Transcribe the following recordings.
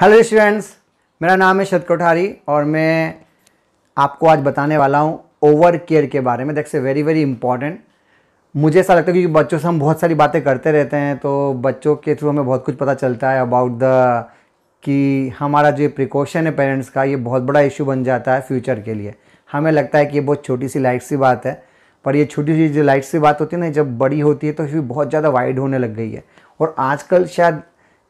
hello students मेरा नाम है शत कोठारी और मैं आपको आज बताने वाला हूँ ओवर केयर के बारे में that's a very very important मुझे ऐसा लगता है क्योंकि बच्चों से हम बहुत सारी बातें करते रहते हैं तो बच्चों के थ्रू हमें बहुत कुछ पता चलता है अबाउट द कि हमारा जो प्रिकॉशन है पेरेंट्स का ये बहुत बड़ा इशू बन जाता है फ्यूचर के लिए हमें लगता है कि ये बहुत छोटी सी लाइट सी बात है पर ये छोटी सी जो लाइट सी बात होती है ना जब बड़ी होती है तो फिर बहुत ज़्यादा वाइड होने लग गई है और आजकल शायद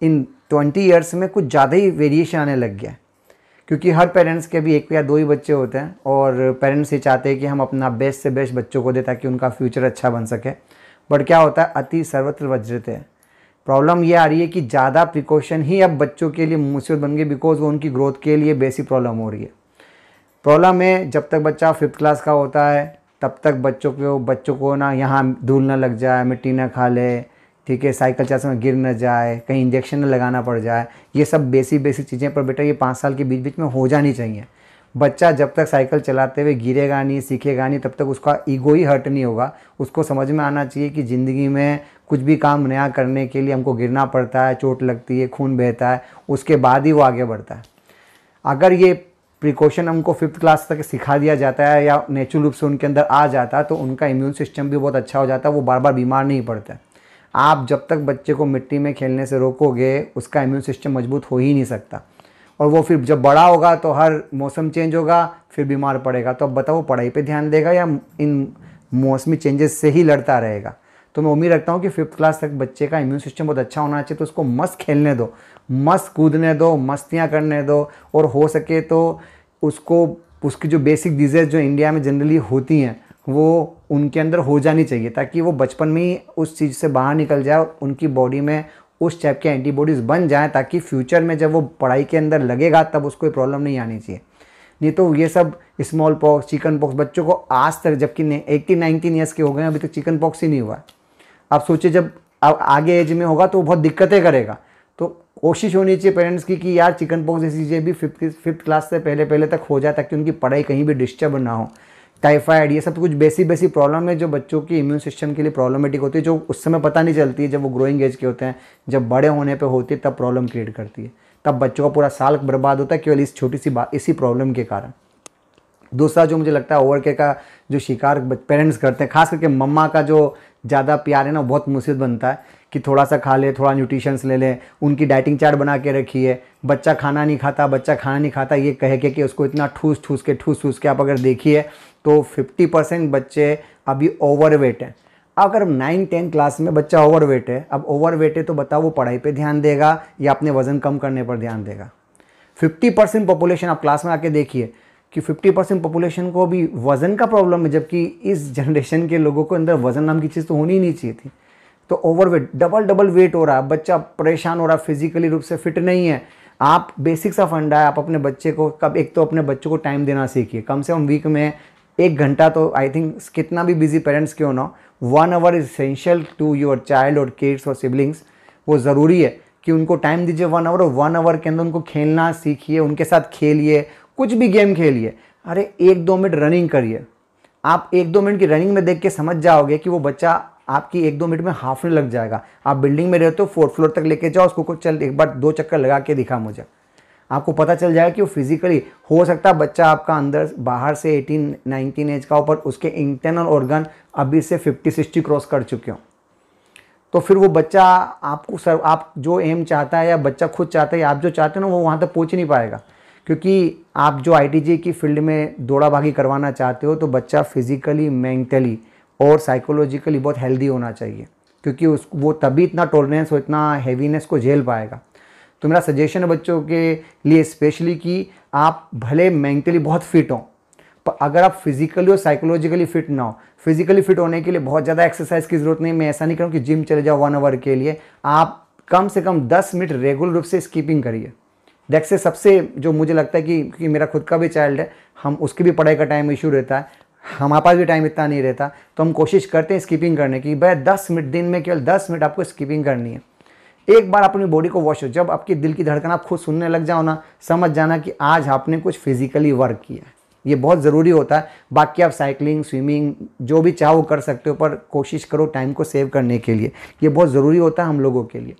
इन ट्वेंटी ईयर्स में कुछ ज़्यादा ही वेरिएशन आने लग गया है क्योंकि हर पेरेंट्स के भी एक या दो ही बच्चे होते हैं और पेरेंट्स ये चाहते हैं कि हम अपना बेस्ट से बेस्ट बच्चों को दें ताकि उनका फ्यूचर अच्छा बन सके बट क्या होता है अति सर्वत्र वज्रते हैं प्रॉब्लम ये आ रही है कि ज़्यादा प्रिकॉशन ही अब बच्चों के लिए मुसीबत बन गई बिकॉज वो उनकी ग्रोथ के लिए बेसिक प्रॉब्लम हो रही है प्रॉब्लम है जब तक बच्चा फिफ्थ क्लास का होता है तब तक बच्चों को बच्चों को ना यहाँ धूल ना लग जाए मिट्टी ना खा ले ठीक है साइकिल चलाते समय गिर न जाए कहीं इंजेक्शन न लगाना पड़ जाए ये सब बेसिक बेसिक चीज़ें पर बेटा ये पाँच साल के बीच बीच में हो जानी चाहिए बच्चा जब तक साइकिल चलाते हुए गिरेगा नहीं सीखेगा नहीं तब तक उसका ईगो ही हर्ट नहीं होगा उसको समझ में आना चाहिए कि ज़िंदगी में कुछ भी काम नया करने के लिए हमको गिरना पड़ता है चोट लगती है खून बहता है उसके बाद ही वो आगे बढ़ता है अगर ये प्रिकॉशन हमको फिफ्थ क्लास तक सिखा दिया जाता है या नेचुरल रूप से उनके अंदर आ जाता है तो उनका इम्यून सिस्टम भी बहुत अच्छा हो जाता है वो बार बार बीमार नहीं पड़ता है आप जब तक बच्चे को मिट्टी में खेलने से रोकोगे उसका इम्यून सिस्टम मजबूत हो ही नहीं सकता और वो फिर जब बड़ा होगा तो हर मौसम चेंज होगा फिर बीमार पड़ेगा तो अब बताओ पढ़ाई पे ध्यान देगा या इन मौसमी चेंजेस से ही लड़ता रहेगा तो मैं उम्मीद रखता हूँ कि फिफ्थ क्लास तक बच्चे का इम्यून सिस्टम बहुत अच्छा होना चाहिए तो उसको मस्त खेलने दो मस्त कूदने दो मस्तियाँ करने दो और हो सके तो उसको उसकी जो बेसिक डिजीज़ जो इंडिया में जनरली होती हैं वो उनके अंदर हो जानी चाहिए ताकि वो बचपन में ही उस चीज़ से बाहर निकल जाए और उनकी बॉडी में उस टाइप के एंटीबॉडीज़ बन जाएँ ताकि फ्यूचर में जब वो पढ़ाई के अंदर लगेगा तब उसको प्रॉब्लम नहीं आनी चाहिए नहीं तो ये सब स्मॉल पॉक्स चिकन पॉक्स बच्चों को आज तक जबकि एट्टीन नाइनटीन ईयर्स के हो गए अभी तक चिकन पॉक्स ही नहीं हुआ आप सोचिए जब आप आगे एज में होगा तो वो बहुत दिक्कतें करेगा तो कोशिश होनी चाहिए पेरेंट्स की कि यार चिकन पॉक्स जैसी चीज़ें भी फिफ्थ फिफ्थ क्लास से पहले पहले तक हो जाए ताकि उनकी पढ़ाई कहीं भी डिस्टर्ब ना हो टाइफाइड ये सब तो कुछ बेसिक बेसिक प्रॉब्लम है जो बच्चों की इम्यून सिस्टम के लिए प्रॉब्लमेटिक होती है जो उस समय पता नहीं चलती है जब वो ग्रोइंग एज के होते हैं जब बड़े होने पे होती है तब प्रॉब्लम क्रिएट करती है तब बच्चों का पूरा साल बर्बाद होता है केवल इस छोटी सी बात इसी प्रॉब्लम के कारण दूसरा जो मुझे लगता है ओवर केयर का जो शिकार पेरेंट्स करते हैं खास करके मम्मा का जो ज़्यादा प्यार है ना बहुत मुसीबत बनता है कि थोड़ा सा खा ले थोड़ा न्यूट्रिशंस ले लें उनकी डाइटिंग चार्ट बना के रखिए बच्चा खाना नहीं खाता बच्चा खाना नहीं खाता ये कह के कि उसको इतना ठूस ठूस के ठूस ठूस के आप अगर देखिए तो 50 परसेंट बच्चे अभी ओवरवेट हैं अगर नाइन टेन क्लास में बच्चा ओवरवेट है अब ओवरवेट है तो बताओ वो पढ़ाई पे ध्यान देगा या अपने वज़न कम करने पर ध्यान देगा 50 परसेंट पॉपुलेशन आप क्लास में आके देखिए कि 50 परसेंट पॉपुलेशन को अभी वज़न का प्रॉब्लम है जबकि इस जनरेशन के लोगों को अंदर वज़न नाम की चीज़ तो होनी ही नहीं चाहिए थी तो ओवरवेट डबल डबल वेट हो रहा है बच्चा परेशान हो रहा है फिजिकली रूप से फिट नहीं है आप बेसिक सा फंडा है आप अपने बच्चे को कब एक तो अपने बच्चों को टाइम देना सीखिए कम से कम वीक में एक घंटा तो आई थिंक कितना भी बिजी पेरेंट्स क्यों ना one hour is essential to your child और किड्स और सिबलिंग्स वो ज़रूरी है कि उनको टाइम दीजिए वन आवर और वन आवर के अंदर उनको खेलना सीखिए उनके साथ खेलिए कुछ भी गेम खेलिए अरे एक दो मिनट रनिंग करिए आप एक दो मिनट की रनिंग में देख के समझ जाओगे कि वो बच्चा आपकी एक दो मिनट में हाफ लग जाएगा आप बिल्डिंग में रहते हो फोर्थ फ्लोर तक लेके जाओ उसको कुछ चल एक बार दो चक्कर लगा के दिखा मुझे आपको पता चल जाएगा कि वो फिजिकली हो सकता है बच्चा आपका अंदर बाहर से 18 19 एज का ऊपर उसके इंटरनल ऑर्गन अभी से 50 60 क्रॉस कर चुके हों तो फिर वो बच्चा आपको सर आप जो एम चाहता है या बच्चा खुद चाहता है आप जो चाहते हो ना वो वहाँ तक पहुँच नहीं पाएगा क्योंकि आप जो आई की फील्ड में दौड़ा भागी करवाना चाहते हो तो बच्चा फिजिकली मेंटली और साइकोलॉजिकली बहुत हेल्दी होना चाहिए क्योंकि उस वो तभी इतना टॉलरेंस और इतना हैवीनेस को झेल पाएगा तो मेरा सजेशन है बच्चों के लिए स्पेशली कि आप भले मेंटली बहुत फिट हों पर अगर आप फिजिकली और साइकोलॉजिकली फिट ना हो फिजिकली फिट होने के लिए बहुत ज़्यादा एक्सरसाइज की ज़रूरत नहीं मैं ऐसा नहीं करूँ कि जिम चले जाओ वन आवर के लिए आप कम से कम दस मिनट रेगुलर रूप से स्कीपिंग करिए डेक से सबसे जो मुझे लगता है कि क्योंकि मेरा खुद का भी चाइल्ड है हम उसकी भी पढ़ाई का टाइम इशू रहता है हमारे पास भी टाइम इतना नहीं रहता तो हम कोशिश करते हैं स्कीपिंग करने की भाई दस मिनट दिन में केवल दस मिनट आपको स्कीपिंग करनी है एक बार अपनी बॉडी को वॉश हो जब आपके दिल की धड़कन आप खुद सुनने लग जाओ ना समझ जाना कि आज आपने कुछ फिजिकली वर्क किया है ये बहुत ज़रूरी होता है बाकी आप साइकिलिंग स्विमिंग जो भी चाहो कर सकते हो पर कोशिश करो टाइम को सेव करने के लिए ये बहुत ज़रूरी होता है हम लोगों के लिए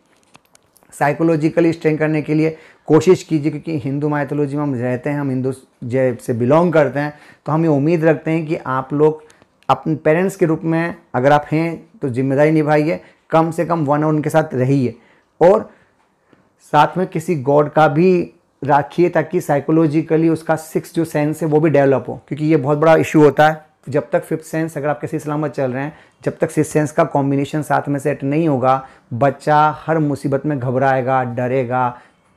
साइकोलॉजिकली स्ट्रेंग करने के लिए कोशिश कीजिए क्योंकि हिंदू माइथोलॉजी में हम रहते हैं हम हिंदू जय से बिलोंग करते हैं तो हम ये उम्मीद रखते हैं कि आप लोग अपने पेरेंट्स के रूप में अगर आप हैं तो जिम्मेदारी निभाइए कम से कम वन आवर उनके साथ रहिए और साथ में किसी गॉड का भी रखिए ताकि साइकोलॉजिकली उसका सिक्स जो सेंस है वो भी डेवलप हो क्योंकि ये बहुत बड़ा इशू होता है जब तक फिफ्थ सेंस अगर आप किसी सलामत चल रहे हैं जब तक सिक्स सेंस का कॉम्बिनेशन साथ में सेट नहीं होगा बच्चा हर मुसीबत में घबराएगा डरेगा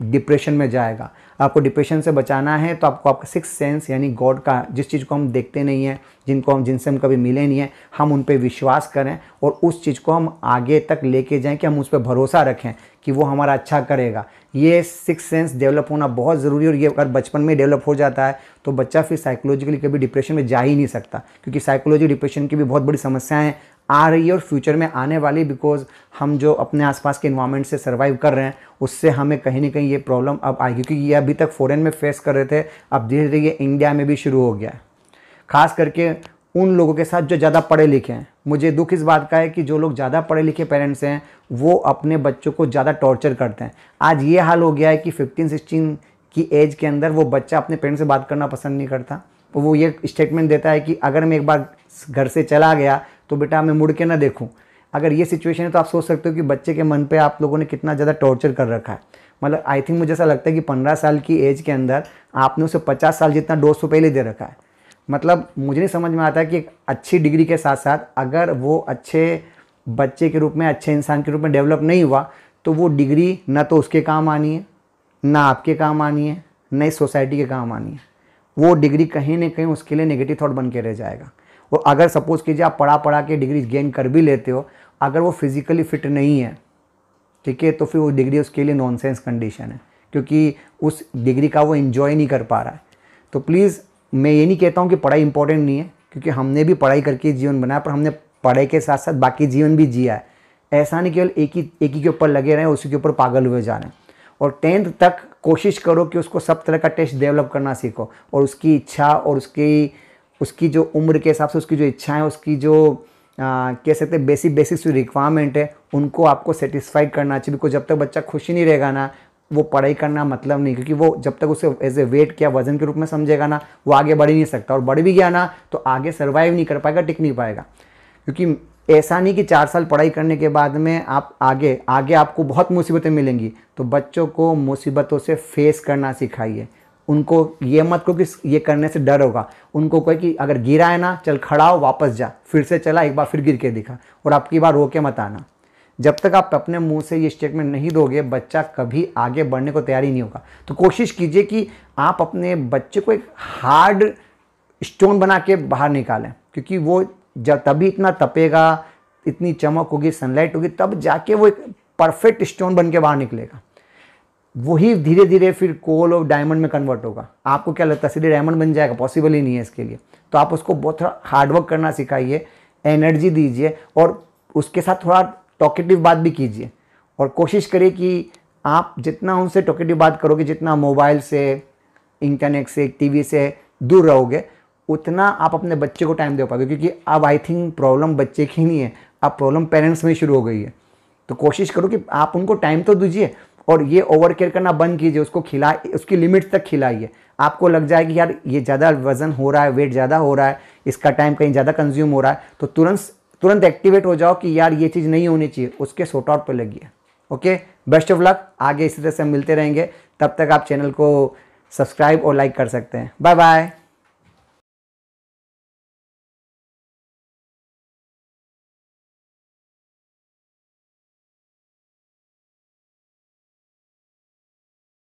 डिप्रेशन में जाएगा आपको डिप्रेशन से बचाना है तो आपको आपका सिक्स सेंस यानी गॉड का जिस चीज़ को हम देखते नहीं हैं जिनको हम जिनसे हम कभी मिले नहीं हैं हम उन पर विश्वास करें और उस चीज़ को हम आगे तक लेके जाएं कि हम उस पर भरोसा रखें कि वो हमारा अच्छा करेगा ये सिक्स सेंस डेवलप होना बहुत ज़रूरी और ये अगर बचपन में डेवलप हो जाता है तो बच्चा फिर साइकोलॉजिकली कभी डिप्रेशन में जा ही नहीं सकता क्योंकि साइकोलॉजी डिप्रेशन की भी बहुत बड़ी समस्याएं हैं आ रही है और फ्यूचर में आने वाली बिकॉज हम जो अपने आसपास के इन्वायरमेंट से सर्वाइव कर रहे हैं उससे हमें कहीं ना कहीं ये प्रॉब्लम अब आएगी क्योंकि ये अभी तक फॉरेन में फेस कर रहे थे अब धीरे धीरे ये इंडिया में भी शुरू हो गया है खास करके उन लोगों के साथ जो ज़्यादा पढ़े लिखे हैं मुझे दुख इस बात का है कि जो लोग ज़्यादा पढ़े लिखे पेरेंट्स हैं वो अपने बच्चों को ज़्यादा टॉर्चर करते हैं आज ये हाल हो गया है कि फिफ्टीन सिक्सटीन की एज के अंदर वो बच्चा अपने पेरेंट्स से बात करना पसंद नहीं करता वो ये स्टेटमेंट देता है कि अगर मैं एक बार घर से चला गया तो बेटा मैं मुड़ के ना देखूँ अगर ये सिचुएशन है तो आप सोच सकते हो कि बच्चे के मन पे आप लोगों ने कितना ज़्यादा टॉर्चर कर रखा है मतलब आई थिंक मुझे ऐसा लगता है कि पंद्रह साल की एज के अंदर आपने उसे पचास साल जितना डोज तो पहले दे रखा है मतलब मुझे नहीं समझ में आता कि एक अच्छी डिग्री के साथ साथ अगर वो अच्छे बच्चे के रूप में अच्छे इंसान के रूप में डेवलप नहीं हुआ तो वो डिग्री ना तो उसके काम आनी है ना आपके काम आनी है ना इस सोसाइटी के काम आनी है वो डिग्री कहीं ना कहीं उसके लिए नेगेटिव थाट बन के रह जाएगा वो अगर सपोज़ कीजिए आप पढ़ा पढ़ा के डिग्री गेन कर भी लेते हो अगर वो फिज़िकली फिट नहीं है ठीक है तो फिर वो डिग्री उसके लिए नॉनसेंस कंडीशन है क्योंकि उस डिग्री का वो इन्जॉय नहीं कर पा रहा है तो प्लीज़ मैं ये नहीं कहता हूँ कि पढ़ाई इंपॉर्टेंट नहीं है क्योंकि हमने भी पढ़ाई करके जीवन बनाया पर हमने पढ़ाई के साथ साथ बाकी जीवन भी जिया है ऐसा नहीं केवल एक ही एक ही के ऊपर लगे रहें उसी के ऊपर पागल हुए जा रहे हैं और टेंथ तक कोशिश करो कि उसको सब तरह का टेस्ट डेवलप करना सीखो और उसकी इच्छा और उसकी उसकी जो उम्र के हिसाब से उसकी जो इच्छाएं उसकी जो आ, कह सकते हैं बेसिक बेसिक जो रिक्वायरमेंट है उनको आपको सेटिस्फाई करना चाहिए बिकॉज जब तक बच्चा खुशी नहीं रहेगा ना वो पढ़ाई करना मतलब नहीं क्योंकि वो जब तक उसे एज ए वेट क्या वजन के रूप में समझेगा ना वो आगे बढ़ ही नहीं सकता और बढ़ भी गया ना तो आगे सर्वाइव नहीं कर पाएगा टिक नहीं पाएगा क्योंकि ऐसा नहीं कि चार साल पढ़ाई करने के बाद में आप आगे आगे आपको बहुत मुसीबतें मिलेंगी तो बच्चों को मुसीबतों से फेस करना सिखाइए उनको ये मत को कि ये करने से डर होगा उनको कहे कि अगर गिरा है ना चल खड़ा हो वापस जा फिर से चला एक बार फिर गिर के दिखा और आपकी बार रोके मत आना जब तक आप अपने मुंह से ये स्टेटमेंट नहीं दोगे बच्चा कभी आगे बढ़ने को तैयार ही नहीं होगा तो कोशिश कीजिए कि आप अपने बच्चे को एक हार्ड स्टोन बना के बाहर निकालें क्योंकि वो जब तभी इतना तपेगा इतनी चमक होगी सनलाइट होगी तब जाके वो एक परफेक्ट स्टोन बन के बाहर निकलेगा वही धीरे धीरे फिर कोल और डायमंड में कन्वर्ट होगा आपको क्या लगता है सीधे डायमंड बन जाएगा पॉसिबल ही नहीं है इसके लिए तो आप उसको बहुत थोड़ा हार्डवर्क करना सिखाइए एनर्जी दीजिए और उसके साथ थोड़ा टॉकेटिव बात भी कीजिए और कोशिश करिए कि आप जितना उनसे टॉकेटिव बात करोगे जितना मोबाइल से इंटरनेट से टी से दूर रहोगे उतना आप अपने बच्चे को टाइम दे पाओगे क्योंकि अब आई थिंक प्रॉब्लम बच्चे की नहीं है अब प्रॉब्लम पेरेंट्स में शुरू हो गई है तो कोशिश करो कि आप उनको टाइम तो दीजिए और ये ओवर केयर करना बंद कीजिए उसको खिला उसकी लिमिट तक खिलाइए आपको लग जाए कि यार ये ज़्यादा वजन हो रहा है वेट ज़्यादा हो रहा है इसका टाइम कहीं ज़्यादा कंज्यूम हो रहा है तो तुरंत तुरंत एक्टिवेट हो जाओ कि यार ये चीज़ नहीं होनी चाहिए उसके सोट आउट पर लगी ओके बेस्ट ऑफ लक आगे इसी तरह से हम मिलते रहेंगे तब तक आप चैनल को सब्सक्राइब और लाइक कर सकते हैं बाय बाय